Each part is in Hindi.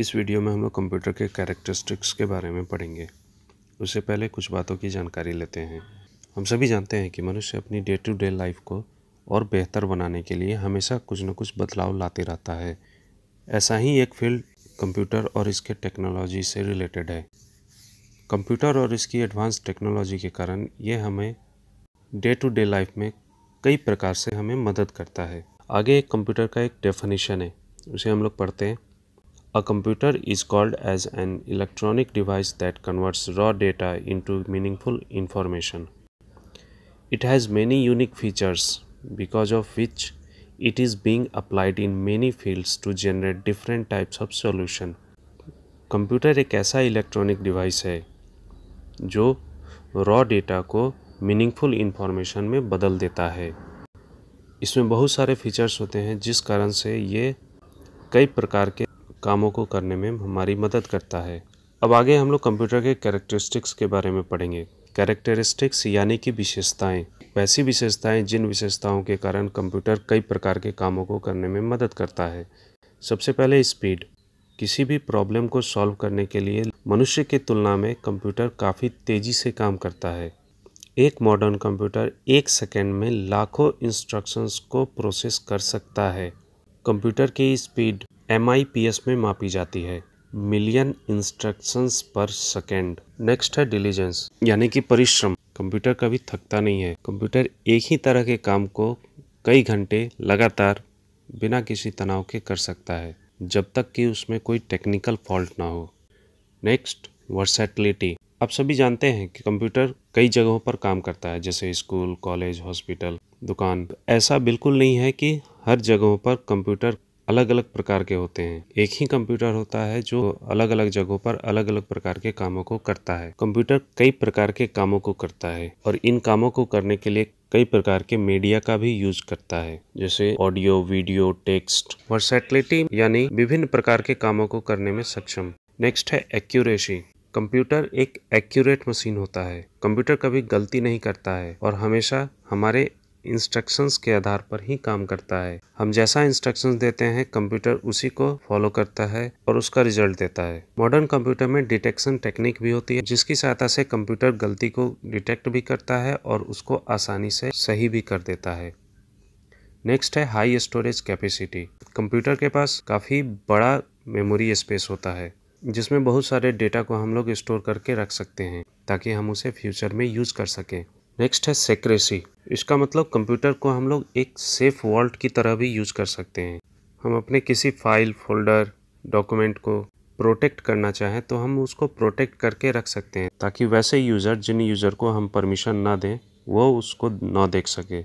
इस वीडियो में हम लोग कंप्यूटर के कैरेक्टरिस्टिक्स के बारे में पढ़ेंगे उससे पहले कुछ बातों की जानकारी लेते हैं हम सभी जानते हैं कि मनुष्य अपनी डे टू डे लाइफ को और बेहतर बनाने के लिए हमेशा कुछ न कुछ बदलाव लाते रहता है ऐसा ही एक फील्ड कंप्यूटर और इसके टेक्नोलॉजी से रिलेटेड है कंप्यूटर और इसकी एडवांस टेक्नोलॉजी के कारण ये हमें डे टू डे लाइफ में कई प्रकार से हमें मदद करता है आगे एक कंप्यूटर का एक डेफिनेशन है उसे हम लोग पढ़ते हैं A computer is called as an electronic device that converts raw data into meaningful information. It has many unique features because of which it is being applied in many fields to generate different types of solution. Computer एक ऐसा इलेक्ट्रॉनिक डिवाइस है जो रॉ डेटा को मीनिंगफुल इंफॉर्मेशन में बदल देता है इसमें बहुत सारे फीचर्स होते हैं जिस कारण से ये कई प्रकार के कामों को करने में हमारी मदद करता है अब आगे हम लोग कंप्यूटर के कैरेक्टरिस्टिक्स के बारे में पढ़ेंगे कैरेक्टरिस्टिक्स यानी कि विशेषताएं वैसी विशेषताएं जिन विशेषताओं के कारण कंप्यूटर कई प्रकार के कामों को करने में मदद करता है सबसे पहले स्पीड किसी भी प्रॉब्लम को सॉल्व करने के लिए मनुष्य की तुलना में कंप्यूटर काफ़ी तेज़ी से काम करता है एक मॉडर्न कंप्यूटर एक सेकेंड में लाखों इंस्ट्रक्शंस को प्रोसेस कर सकता है कंप्यूटर की स्पीड एम में मापी जाती है million instructions per second next है डिलीजेंस यानी कि परिश्रम कंप्यूटर कभी थकता नहीं है कंप्यूटर एक ही तरह के काम को कई घंटे लगातार बिना किसी तनाव के कर सकता है जब तक कि उसमें कोई टेक्निकल फॉल्ट ना हो नेक्स्ट वर्सेटिलिटी आप सभी जानते हैं कि कंप्यूटर कई जगहों पर काम करता है जैसे स्कूल कॉलेज हॉस्पिटल दुकान ऐसा बिल्कुल नहीं है कि हर जगहों पर कंप्यूटर अलग अलग प्रकार के होते हैं एक ही कंप्यूटर होता है जो अलग अलग जगहों पर अलग अलग प्रकार के कामों को करता है कंप्यूटर कई प्रकार के कामों को करता है और इन कामों को करने के लिए कई प्रकार के मीडिया का भी यूज करता है जैसे ऑडियो वीडियो टेक्स्ट वर्सैटिलिटी यानी विभिन्न प्रकार के कामों को करने में सक्षम नेक्स्ट है एक्यूरेसी कंप्यूटर एक एक्यूरेट मशीन होता है कंप्यूटर कभी गलती नहीं करता है और हमेशा हमारे इंस्ट्रक्शंस के आधार पर ही काम करता है हम जैसा इंस्ट्रक्शंस देते हैं कंप्यूटर उसी को फॉलो करता है और उसका रिजल्ट देता है मॉडर्न कंप्यूटर में डिटेक्शन टेक्निक भी होती है जिसकी सहायता से कंप्यूटर गलती को डिटेक्ट भी करता है और उसको आसानी से सही भी कर देता है नेक्स्ट है हाई स्टोरेज कैपेसिटी कंप्यूटर के पास काफ़ी बड़ा मेमोरी स्पेस होता है जिसमें बहुत सारे डेटा को हम लोग स्टोर करके रख सकते हैं ताकि हम उसे फ्यूचर में यूज़ कर सकें नेक्स्ट है सेक्रेसी इसका मतलब कंप्यूटर को हम लोग एक सेफ वॉल्ट की तरह भी यूज़ कर सकते हैं हम अपने किसी फाइल फोल्डर डॉक्यूमेंट को प्रोटेक्ट करना चाहें तो हम उसको प्रोटेक्ट करके रख सकते हैं ताकि वैसे यूज़र जिन यूज़र को हम परमिशन ना दें वो उसको ना देख सके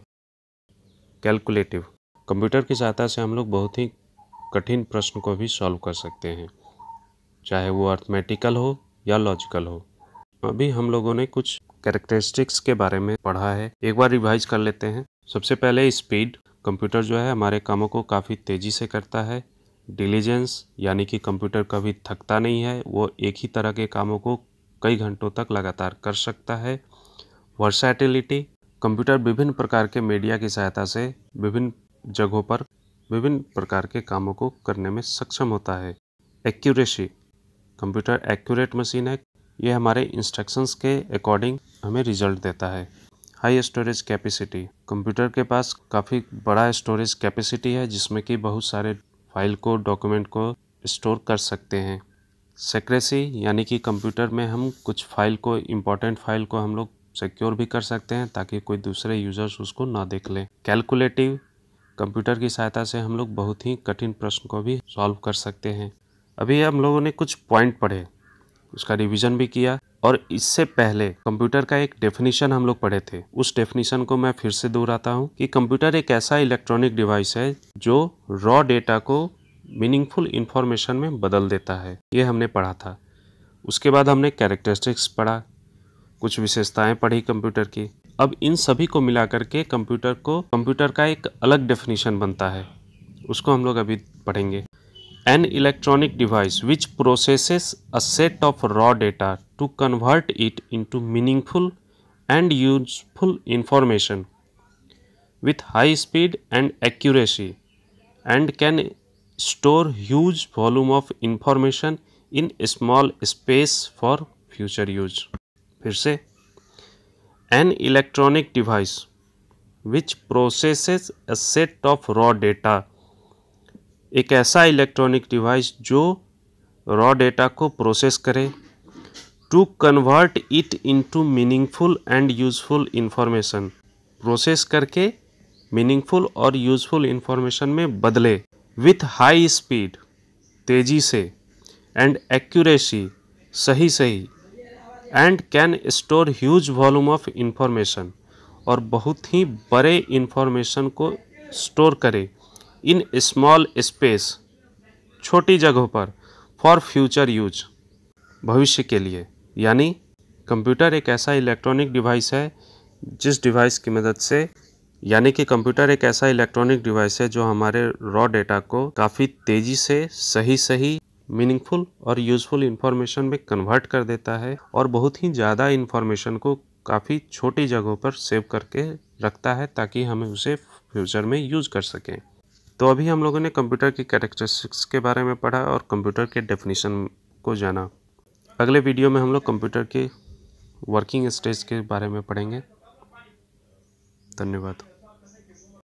कैलकुलेटिव कंप्यूटर की सहायता से हम लोग बहुत ही कठिन प्रश्न को भी सॉल्व कर सकते हैं चाहे वो अर्थमेटिकल हो या लॉजिकल हो अभी हम लोगों ने कुछ कैरेक्टरिस्टिक्स के बारे में पढ़ा है एक बार रिवाइज कर लेते हैं सबसे पहले स्पीड कंप्यूटर जो है हमारे कामों को काफ़ी तेज़ी से करता है डिलीजेंस यानी कि कंप्यूटर कभी थकता नहीं है वो एक ही तरह के कामों को कई घंटों तक लगातार कर सकता है वर्सैटिलिटी कंप्यूटर विभिन्न प्रकार के मीडिया की सहायता से विभिन्न जगहों पर विभिन्न प्रकार के कामों को करने में सक्षम होता है एक्यूरेसी कंप्यूटर एक्यूरेट मशीन है ये हमारे इंस्ट्रक्शंस के अकॉर्डिंग हमें रिजल्ट देता है हाई स्टोरेज कैपेसिटी कंप्यूटर के पास काफ़ी बड़ा स्टोरेज कैपेसिटी है जिसमें कि बहुत सारे फाइल को डॉक्यूमेंट को स्टोर कर सकते हैं सेक्रेसी यानी कि कंप्यूटर में हम कुछ फाइल को इम्पॉर्टेंट फाइल को हम लोग सिक्योर भी कर सकते हैं ताकि कोई दूसरे यूज़र्स उसको ना देख लें कैलकुलेटिव कंप्यूटर की सहायता से हम लोग बहुत ही कठिन प्रश्न को भी सॉल्व कर सकते हैं अभी हम लोगों ने कुछ पॉइंट पढ़े उसका रिवीजन भी किया और इससे पहले कंप्यूटर का एक डेफिनेशन हम लोग पढ़े थे उस डेफिनेशन को मैं फिर से दोहराता हूँ कि कंप्यूटर एक ऐसा इलेक्ट्रॉनिक डिवाइस है जो रॉ डेटा को मीनिंगफुल इन्फॉर्मेशन में बदल देता है ये हमने पढ़ा था उसके बाद हमने कैरेक्टरिस्टिक्स पढ़ा कुछ विशेषताएं पढ़ी कंप्यूटर की अब इन सभी को मिला करके कंप्यूटर को कंप्यूटर का एक अलग डेफिनेशन बनता है उसको हम लोग अभी पढ़ेंगे an electronic device which processes a set of raw data to convert it into meaningful and useful information with high speed and accuracy and can store huge volume of information in small space for future use. फिर से an electronic device which processes a set of raw data एक ऐसा इलेक्ट्रॉनिक डिवाइस जो रॉ डेटा को प्रोसेस करे to convert it into meaningful and useful information process करके मीनिंगफुल और यूज़फुल इंफॉर्मेशन में बदले विथ हाई स्पीड तेज़ी से एंड एक्यूरेसी सही सही and can store huge volume of information और बहुत ही बड़े इंफॉर्मेशन को स्टोर करे इन स्मॉल स्पेस छोटी जगहों पर फॉर फ्यूचर यूज भविष्य के लिए यानी कंप्यूटर एक ऐसा इलेक्ट्रॉनिक डिवाइस है जिस डिवाइस की मदद से यानी कि कंप्यूटर एक ऐसा इलेक्ट्रॉनिक डिवाइस है जो हमारे रॉ डेटा को काफ़ी तेज़ी से सही सही मीनिंगफुल और यूज़फुल इन्फॉर्मेशन में कन्वर्ट कर देता है और बहुत ही ज़्यादा इन्फॉर्मेशन को काफ़ी छोटी जगहों पर सेव करके रखता है ताकि हमें उसे फ्यूचर में यूज़ कर सकें तो अभी हम लोगों ने कंप्यूटर की कैरेक्टरिस्टिक्स के बारे में पढ़ा और कंप्यूटर के डेफिनेशन को जाना अगले वीडियो में हम लोग कंप्यूटर के वर्किंग स्टेज के बारे में पढ़ेंगे धन्यवाद